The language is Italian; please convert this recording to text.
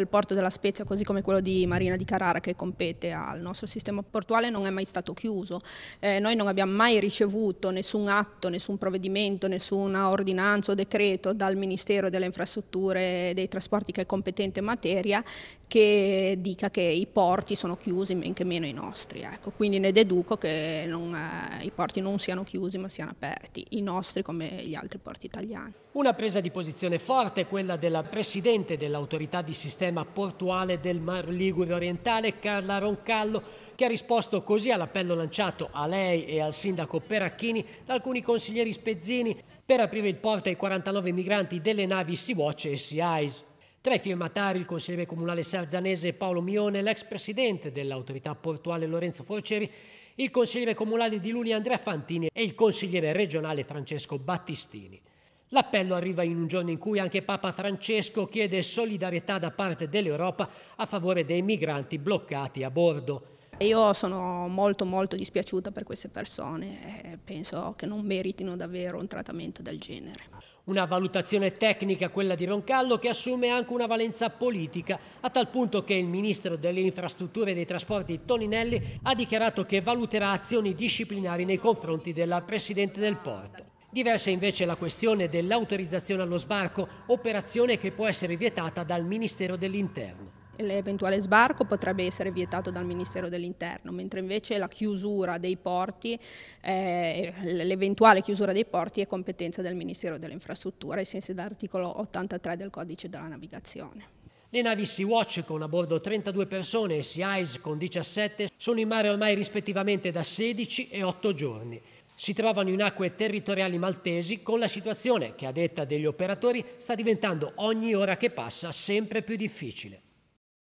Il porto della Spezia, così come quello di Marina di Carrara che compete al nostro sistema portuale, non è mai stato chiuso. Eh, noi non abbiamo mai ricevuto nessun atto, nessun provvedimento, nessuna ordinanza o decreto dal Ministero delle Infrastrutture e dei Trasporti che è competente in materia che dica che i porti sono chiusi, men che meno i nostri. Ecco. Quindi ne deduco che non, eh, i porti non siano chiusi ma siano aperti, i nostri come gli altri porti italiani. Una presa di posizione forte è quella della Presidente dell'autorità di sistema portuale del Mar Ligure orientale, Carla Roncallo, che ha risposto così all'appello lanciato a lei e al sindaco Peracchini da alcuni consiglieri spezzini per aprire il porto ai 49 migranti delle navi Sea Watch e Sea Eyes. Tra i firmatari il consigliere comunale sarzanese Paolo Mione, l'ex presidente dell'autorità portuale Lorenzo Forceri, il consigliere comunale di Luni Andrea Fantini e il consigliere regionale Francesco Battistini. L'appello arriva in un giorno in cui anche Papa Francesco chiede solidarietà da parte dell'Europa a favore dei migranti bloccati a bordo. Io sono molto molto dispiaciuta per queste persone e penso che non meritino davvero un trattamento del genere. Una valutazione tecnica, quella di Roncallo, che assume anche una valenza politica, a tal punto che il ministro delle Infrastrutture e dei Trasporti Toninelli ha dichiarato che valuterà azioni disciplinari nei confronti della Presidente del Porto. Diversa invece la questione dell'autorizzazione allo sbarco, operazione che può essere vietata dal Ministero dell'Interno. L'eventuale sbarco potrebbe essere vietato dal Ministero dell'Interno, mentre invece la chiusura dei porti, eh, l'eventuale chiusura dei porti è competenza del Ministero delle Infrastrutture ai sensi dell'articolo 83 del Codice della Navigazione. Le navi Sea Watch con a bordo 32 persone e Sea Ice con 17 sono in mare ormai rispettivamente da 16 e 8 giorni. Si trovano in acque territoriali maltesi con la situazione che a detta degli operatori sta diventando ogni ora che passa sempre più difficile.